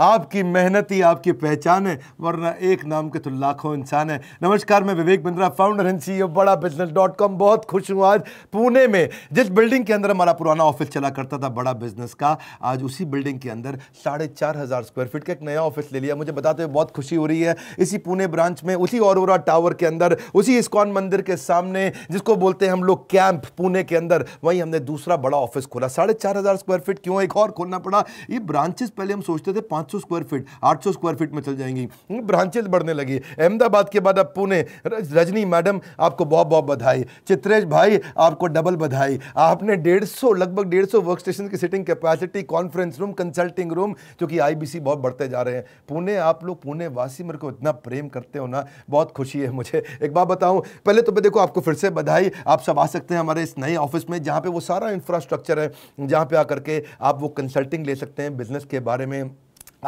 आपकी मेहनत ही आपकी पहचान है वरना एक नाम के तो लाखों इंसान है नमस्कार मैं Vivek Bindra founder and CEO Bada business dot com बहुत खुश हूँ आज पुणे में जिस बिल्डिंग के अंदर हमारा पुराना ऑफिस चला करता था बड़ा बिजनेस का आज उसी बिल्डिंग के अंदर साढ़े चार हज़ार स्क्वायर फीट का एक नया ऑफिस ले लिया मुझे बताते हुए बहुत खुशी हो रही है इसी पुणे ब्रांच में उसी औरोरा टावर के अंदर उसी इस्कॉन मंदिर के सामने जिसको बोलते हैं हम लोग कैंप पुणे के अंदर वहीं हमने दूसरा बड़ा ऑफिस खोला साढ़े चार हज़ार स्क्वायर फीट क्यों एक और खोलना पड़ा ये ब्रांचेस पहले हम सोचते थे सात सौ स्क्वायर फीट आठ सौ स्क्वायर फीट में चल जाएंगी ब्रांचेज बढ़ने लगी अहमदाबाद के बाद अब पुणे रजनी मैडम आपको बहुत बहुत बधाई चित्रेश भाई आपको डबल बधाई आपने डेढ़ सौ लगभग डेढ़ सौ वर्क स्टेशन की sitting capacity conference room consulting room जो कि आईबीसी बहुत बढ़ते जा रहे हैं पुणे आप लोग पुणे वासी मेरे को इतना प्रेम करते हो ना बहुत खुशी है मुझे एक बात बताऊँ पहले तो मैं देखो आपको फिर से बधाई आप सब आ सकते हैं हमारे इस नए ऑफिस में जहाँ पे वो सारा इंफ्रास्ट्रक्चर है जहाँ पे आकर के आप वो कंसल्टिंग ले सकते हैं बिजनेस के बारे में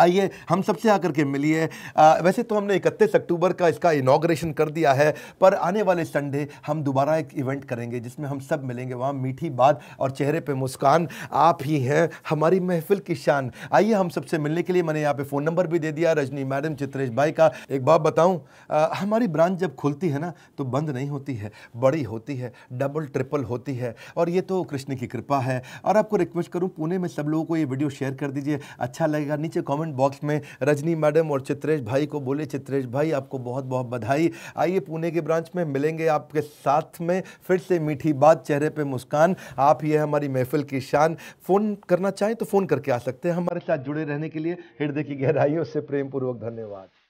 आइए हम सबसे आकर के मिलिए वैसे तो हमने इकतीस अक्टूबर का इसका इनाग्रेशन कर दिया है पर आने वाले संडे हम दोबारा एक इवेंट करेंगे जिसमें हम सब मिलेंगे वहाँ मीठी बात और चेहरे पे मुस्कान आप ही हैं हमारी महफिल की शान आइए हम सबसे मिलने के लिए मैंने यहाँ पे फ़ोन नंबर भी दे दिया रजनी मैडम चित्रेश भाई का एक बात बताऊँ हमारी ब्रांच जब खुलती है ना तो बंद नहीं होती है बड़ी होती है डबल ट्रिपल होती है और ये तो कृष्ण की कृपा है और आपको रिक्वेस्ट करूँ पुणे में सब लोगों को ये वीडियो शेयर कर दीजिए अच्छा लगेगा नीचे कॉमेंट कमेंट बॉक्स में रजनी मैडम और चित्रेश भाई को बोले चित्रेश भाई आपको बहुत बहुत बधाई आइए पुणे के ब्रांच में मिलेंगे आपके साथ में फिर से मीठी बात चेहरे पर मुस्कान आप ये हमारी महफिल की शान फ़ोन करना चाहें तो फ़ोन करके आ सकते हैं हमारे साथ जुड़े रहने के लिए हृदय की गहराइयों से प्रेमपूर्वक धन्यवाद